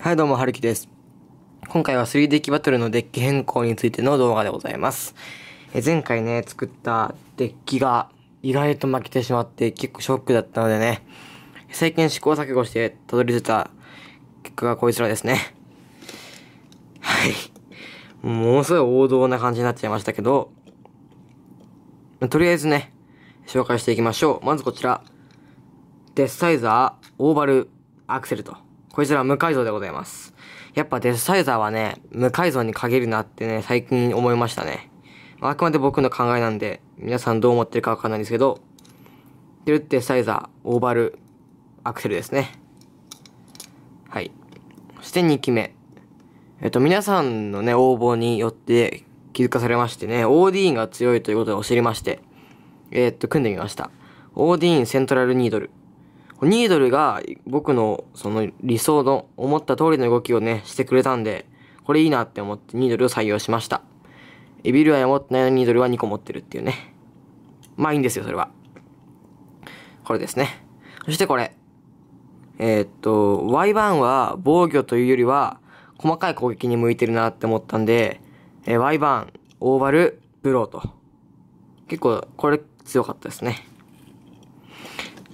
はいどうも、はるきです。今回は 3D キバトルのデッキ変更についての動画でございます。え前回ね、作ったデッキが意外と負けてしまって結構ショックだったのでね、最近試行錯誤してたどり着いた結果がこいつらですね。はい。ものすごい王道な感じになっちゃいましたけど、とりあえずね、紹介していきましょう。まずこちら。デッサイザー、オーバル、アクセルと。こいつら無改造でございます。やっぱデスサイザーはね、無改造に限るなってね、最近思いましたね。あくまで僕の考えなんで、皆さんどう思ってるかわかんないんですけど、デルデスサイザー、オーバル、アクセルですね。はい。そして2期目。えっと、皆さんのね、応募によって気づかされましてね、OD が強いということを知りまして、えっと、組んでみました。OD セントラルニードル。ニードルが僕のその理想の思った通りの動きをね、してくれたんで、これいいなって思ってニードルを採用しました。エビルアイ持ってないのにニードルは2個持ってるっていうね。まあいいんですよ、それは。これですね。そしてこれ。えー、っと、Y1 は防御というよりは、細かい攻撃に向いてるなって思ったんで、えー、Y1、オーバル、ブローと。結構、これ強かったですね。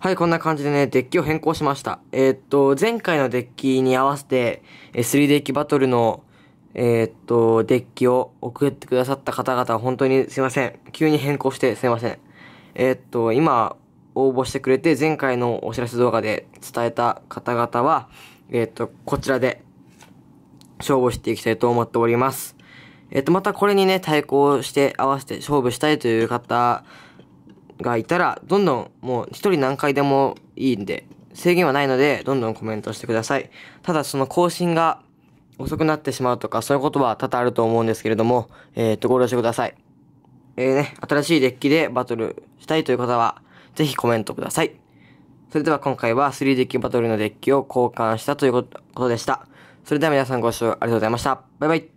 はい、こんな感じでね、デッキを変更しました。えー、っと、前回のデッキに合わせて、え3デッキバトルの、えー、っと、デッキを送ってくださった方々、本当にすいません。急に変更してすいません。えっと、今、応募してくれて、前回のお知らせ動画で伝えた方々は、えっと、こちらで、勝負していきたいと思っております。えっと、またこれにね、対抗して合わせて勝負したいという方がいたら、どんどんもう一人何回でもいいんで、制限はないので、どんどんコメントしてください。ただその更新が遅くなってしまうとか、そういうことは多々あると思うんですけれども、えっ、と、ご了承ください。えー、ね、新しいデッキでバトルしたいという方は、ぜひコメントください。それでは今回は3デッキバトルのデッキを交換したということでした。それでは皆さんご視聴ありがとうございました。バイバイ。